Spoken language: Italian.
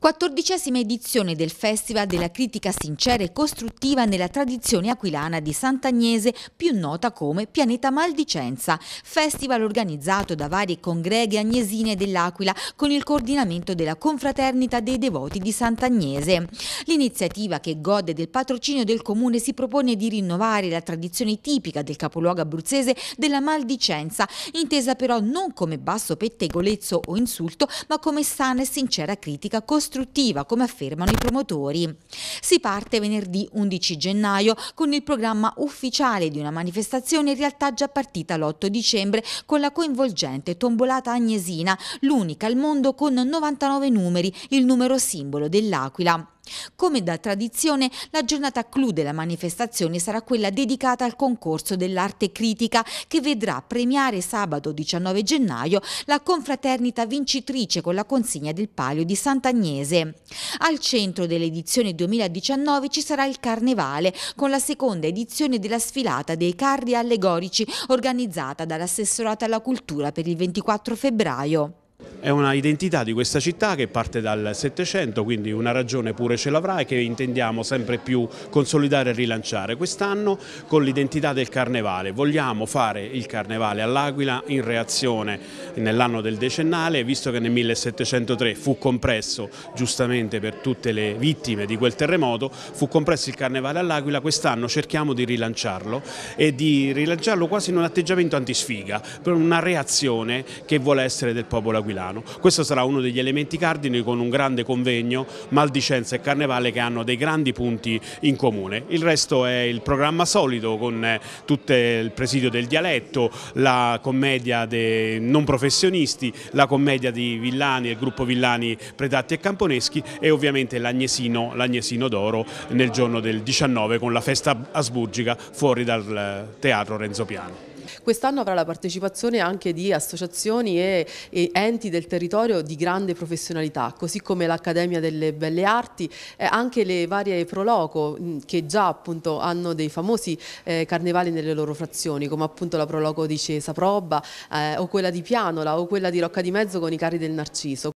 Quattordicesima edizione del Festival della critica sincera e costruttiva nella tradizione aquilana di Sant'Agnese, più nota come Pianeta Maldicenza, festival organizzato da varie congreghe agnesine dell'Aquila con il coordinamento della Confraternita dei Devoti di Sant'Agnese. L'iniziativa che gode del patrocinio del comune si propone di rinnovare la tradizione tipica del capoluogo abruzzese della maldicenza, intesa però non come basso pettegolezzo o insulto, ma come sana e sincera critica costruttiva costruttiva, come affermano i promotori. Si parte venerdì 11 gennaio con il programma ufficiale di una manifestazione in realtà già partita l'8 dicembre con la coinvolgente tombolata agnesina, l'unica al mondo con 99 numeri, il numero simbolo dell'Aquila. Come da tradizione, la giornata clou della manifestazione sarà quella dedicata al concorso dell'arte critica che vedrà premiare sabato 19 gennaio la confraternita vincitrice con la consegna del Palio di Sant'Agnese. Al centro dell'edizione 2019 ci sarà il Carnevale con la seconda edizione della sfilata dei carri allegorici organizzata dall'assessorato alla cultura per il 24 febbraio. È una identità di questa città che parte dal Settecento, quindi una ragione pure ce l'avrà e che intendiamo sempre più consolidare e rilanciare. Quest'anno con l'identità del Carnevale, vogliamo fare il Carnevale all'Aquila in reazione nell'anno del decennale, visto che nel 1703 fu compresso, giustamente per tutte le vittime di quel terremoto, fu compresso il Carnevale all'Aquila, quest'anno cerchiamo di rilanciarlo e di rilanciarlo quasi in un atteggiamento antisfiga, per una reazione che vuole essere del popolo aquilano. Questo sarà uno degli elementi cardini con un grande convegno, Maldicenza e Carnevale che hanno dei grandi punti in comune. Il resto è il programma solito con eh, tutto il presidio del dialetto, la commedia non professionale professionisti, la commedia di Villani, il gruppo Villani, Predatti e Camponeschi e ovviamente l'Agnesino, l'Agnesino d'Oro nel giorno del 19 con la festa asburgica fuori dal eh, teatro Renzo Piano. Quest'anno avrà la partecipazione anche di associazioni e, e, enti del territorio di grande professionalità, così come l'Accademia delle Belle Arti, e anche le varie Proloco mh, mm, che già appunto hanno dei famosi eh, carnevali nelle loro frazioni, come appunto la Proloco di Cesa Proba eh, o quella di Pianola o quella di Rocca di Mezzo con i carri del Narciso.